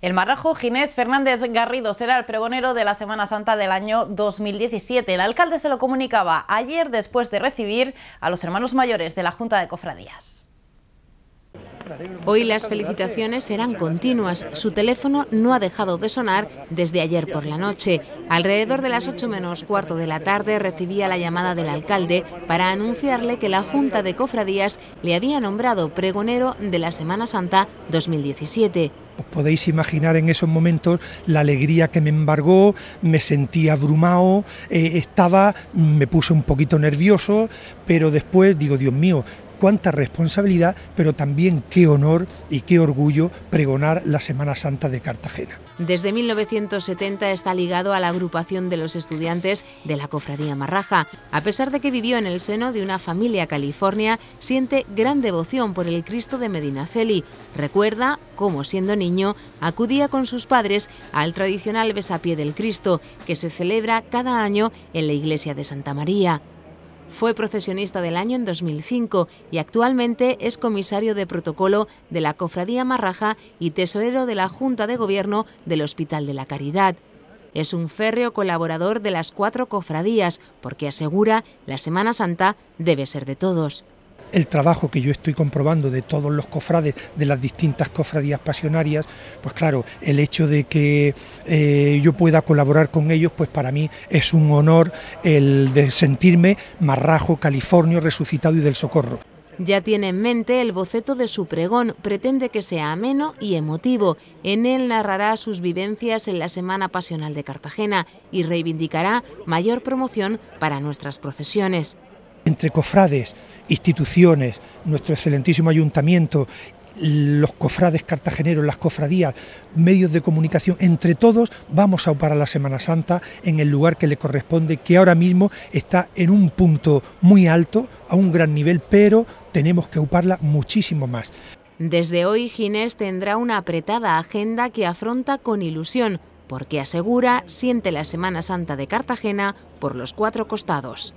El marrajo Ginés Fernández Garrido será el pregonero de la Semana Santa del año 2017. El alcalde se lo comunicaba ayer después de recibir a los hermanos mayores de la Junta de Cofradías. Hoy las felicitaciones serán continuas. Su teléfono no ha dejado de sonar desde ayer por la noche. Alrededor de las 8 menos cuarto de la tarde recibía la llamada del alcalde para anunciarle que la Junta de Cofradías le había nombrado pregonero de la Semana Santa 2017 podéis imaginar en esos momentos la alegría que me embargó, me sentí abrumado, eh, estaba, me puse un poquito nervioso, pero después digo, Dios mío, cuánta responsabilidad, pero también qué honor y qué orgullo pregonar la Semana Santa de Cartagena. Desde 1970 está ligado a la agrupación de los estudiantes de la Cofradía Marraja. A pesar de que vivió en el seno de una familia california, siente gran devoción por el Cristo de Medinaceli. Recuerda cómo, siendo niño, acudía con sus padres al tradicional besapié del Cristo, que se celebra cada año en la iglesia de Santa María. Fue procesionista del año en 2005 y actualmente es comisario de protocolo de la Cofradía Marraja y tesorero de la Junta de Gobierno del Hospital de la Caridad. Es un férreo colaborador de las cuatro cofradías porque asegura la Semana Santa debe ser de todos el trabajo que yo estoy comprobando de todos los cofrades, de las distintas cofradías pasionarias, pues claro, el hecho de que eh, yo pueda colaborar con ellos, pues para mí es un honor el de sentirme marrajo, californio, resucitado y del socorro. Ya tiene en mente el boceto de su pregón, pretende que sea ameno y emotivo. En él narrará sus vivencias en la Semana Pasional de Cartagena y reivindicará mayor promoción para nuestras procesiones entre cofrades, instituciones, nuestro excelentísimo ayuntamiento, los cofrades cartageneros, las cofradías, medios de comunicación, entre todos vamos a a la Semana Santa en el lugar que le corresponde, que ahora mismo está en un punto muy alto, a un gran nivel, pero tenemos que uparla muchísimo más. Desde hoy Ginés tendrá una apretada agenda que afronta con ilusión, porque asegura siente la Semana Santa de Cartagena por los cuatro costados.